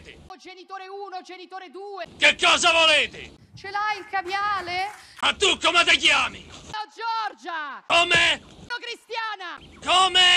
volete? Oh, genitore 1, genitore 2. Che cosa volete? Ce l'hai il caviale? Ma tu come ti chiami? Sono Giorgia! Come? Sono Cristiana! Come?